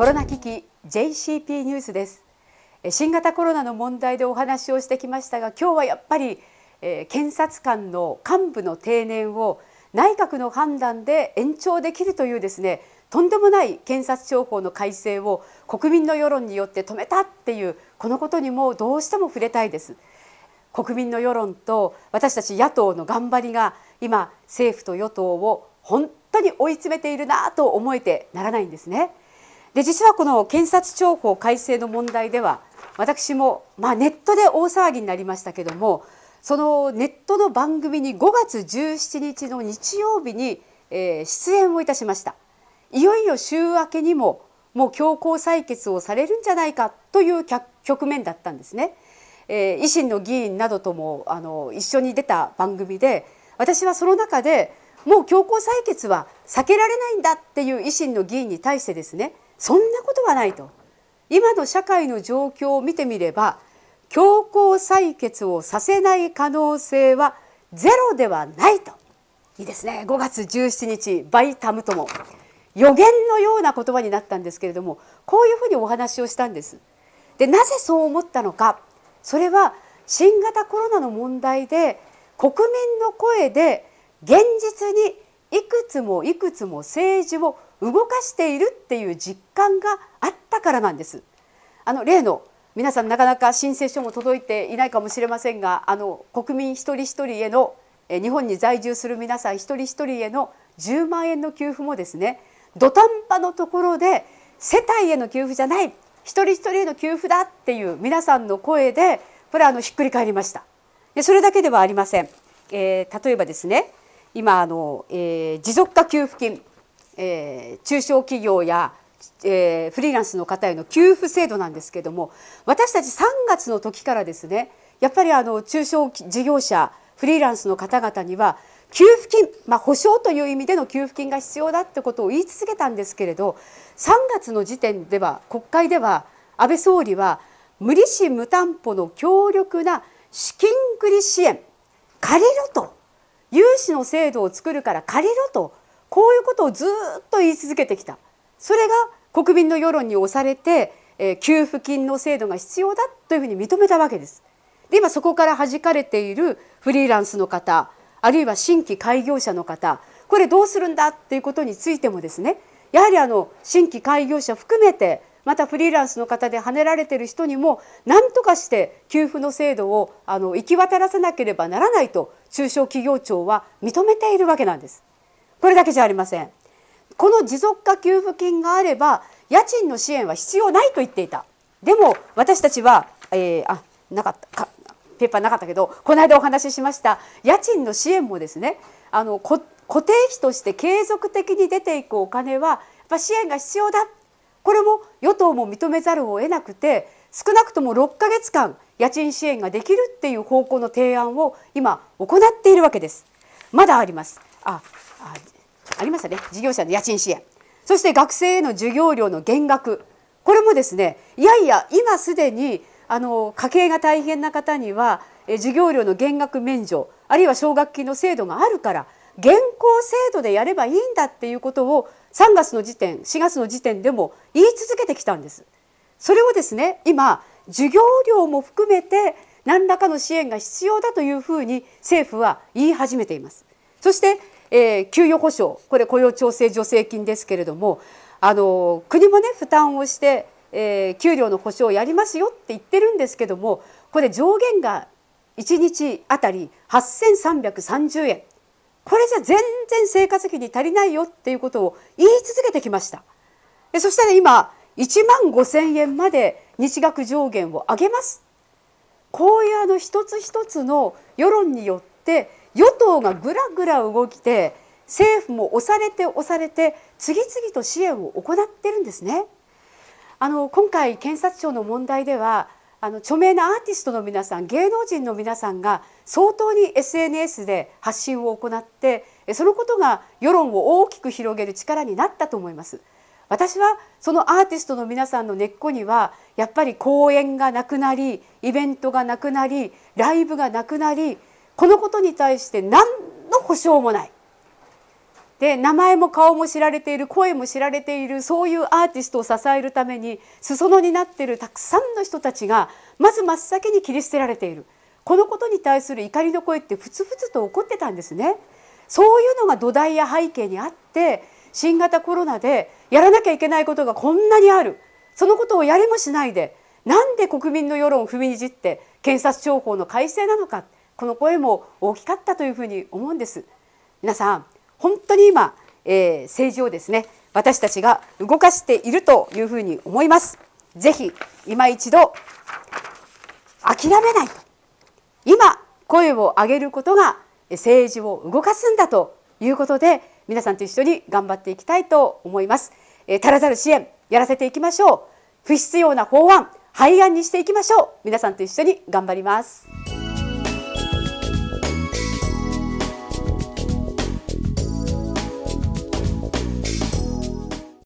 コロナ危機 JCP ニュースです新型コロナの問題でお話をしてきましたが今日はやっぱり、えー、検察官の幹部の定年を内閣の判断で延長できるというですねとんでもない検察庁法の改正を国民の世論によって止めたっていうこのことにもどうしても触れたいです国民の世論と私たち野党の頑張りが今政府と与党を本当に追い詰めているなと思えてならないんですねで実はこの検察庁法改正の問題では私も、まあ、ネットで大騒ぎになりましたけどもそのネットの番組に5月17日の日曜日に、えー、出演をいたしましたいよいよ週明けにももう強行採決をされるんじゃないかという局面だったんですね、えー、維新の議員などともあの一緒に出た番組で私はその中でもう強行採決は避けられないんだっていう維新の議員に対してですねそんなことはないと今の社会の状況を見てみれば強行採決をさせない可能性はゼロではないといいですね5月17日バイタムとも予言のような言葉になったんですけれどもこういうふうにお話をしたんです。でなぜそう思ったのかそれは新型コロナの問題で国民の声で現実にいくつもいくつも政治を動かしているっていう実感があったからなんです。あの例の皆さんなかなか申請書も届いていないかもしれませんがあの国民一人一人への日本に在住する皆さん一人一人への10万円の給付もですね土壇場のところで世帯への給付じゃない一人一人への給付だっていう皆さんの声でこれはあのひっくり返りましたでそれだけではありません、えー、例えばですね今あの、えー、持続化給付金えー、中小企業やえー、フリーランスの方への給付制度なんですけども私たち3月の時からですねやっぱりあの中小事業者フリーランスの方々には給付金、まあ、保証という意味での給付金が必要だってことを言い続けたんですけれど3月の時点では国会では安倍総理は無利子無担保の強力な資金繰り支援借りろと融資の制度を作るから借りろとこういうことをずっと言い続けてきたそれが国民の世論に押されて、えー、給付金の制度が必要だというふうに認めたわけです。で今そこから弾かれているフリーランスの方あるいは新規開業者の方これどうするんだっていうことについてもですねやはりあの新規開業者含めてまたフリーランスの方ではねられてる人にも何とかして給付の制度をあの行き渡らせなければならないと中小企業庁は認めているわけなんです。これだけじゃありませんこの持続化給付金があれば家賃の支援は必要ないと言っていたでも私たちは、えー、あなかったペーパーなかったけどこの間お話ししました家賃の支援もですねあの固定費として継続的に出ていくお金はやっぱ支援が必要だこれも与党も認めざるを得なくて少なくとも6ヶ月間家賃支援ができるっていう方向の提案を今行っているわけです。まだあります。あありましたね事業者の家賃支援そして学生への授業料の減額これもですねいやいや今すでにあの家計が大変な方には授業料の減額免除あるいは奨学金の制度があるから現行制度でやればいいんだっていうことを3月の時点4月の時点でも言い続けてきたんです。それをですね今授業料も含めて何らかの支援が必要だというふうに政府は言い始めています。そしてえー、給与保障これ雇用調整助成金ですけれどもあの国もね負担をして、えー、給料の保障をやりますよって言ってるんですけどもこれ上限が1日あたり8,330円これじゃ全然生活費に足りないよっていうことを言い続けてきました。でそしたら今1万5,000円まで日額上限を上げますこういうあの一つ一つの世論によって与党がぐらぐら動きて政府も押されて押されて次々と支援を行ってるんですね。あの今回検察庁の問題ではあの著名なアーティストの皆さん芸能人の皆さんが相当に SNS で発信を行ってそのことが世論を大きく広げる力になったと思います。私はそのアーティストの皆さんの根っこにはやっぱり公演がなくなりイベントがなくなりライブがなくなりこのことに対して何の保証もない。で名前も顔も知られている声も知られているそういうアーティストを支えるために裾野になっているたくさんの人たちがまず真っ先に切り捨てられているこのことに対する怒りの声ってふつふつと起こってたんですね。そういうのが土台や背景にあって新型コロナでやらなきゃいけないことがこんなにあるそのことをやりもしないでなんで国民の世論を踏みにじって検察庁法の改正なのか。この声も大きかったというふうに思うんです皆さん本当に今、えー、政治をですね私たちが動かしているというふうに思いますぜひ今一度諦めないと今声を上げることが政治を動かすんだということで皆さんと一緒に頑張っていきたいと思います、えー、足らざる支援やらせていきましょう不必要な法案廃案にしていきましょう皆さんと一緒に頑張ります